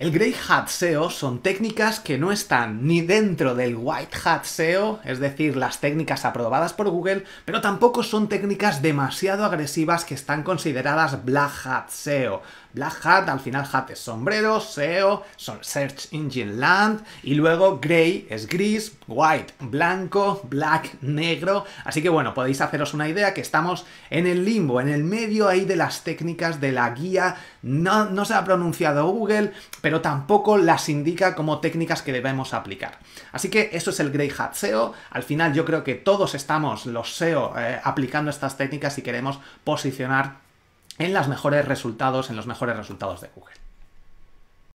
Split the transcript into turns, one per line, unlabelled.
El Grey Hat SEO son técnicas que no están ni dentro del White Hat SEO, es decir, las técnicas aprobadas por Google, pero tampoco son técnicas demasiado agresivas que están consideradas Black Hat SEO. Black Hat, al final Hat es sombrero, SEO, son Search Engine Land, y luego Grey es gris, White blanco, Black negro, así que bueno, podéis haceros una idea que estamos en el limbo, en el medio ahí de las técnicas de la guía, no, no se ha pronunciado Google, pero pero tampoco las indica como técnicas que debemos aplicar. Así que eso es el Grey Hat SEO. Al final yo creo que todos estamos, los SEO, eh, aplicando estas técnicas y queremos posicionar en los mejores resultados, en los mejores resultados de Google.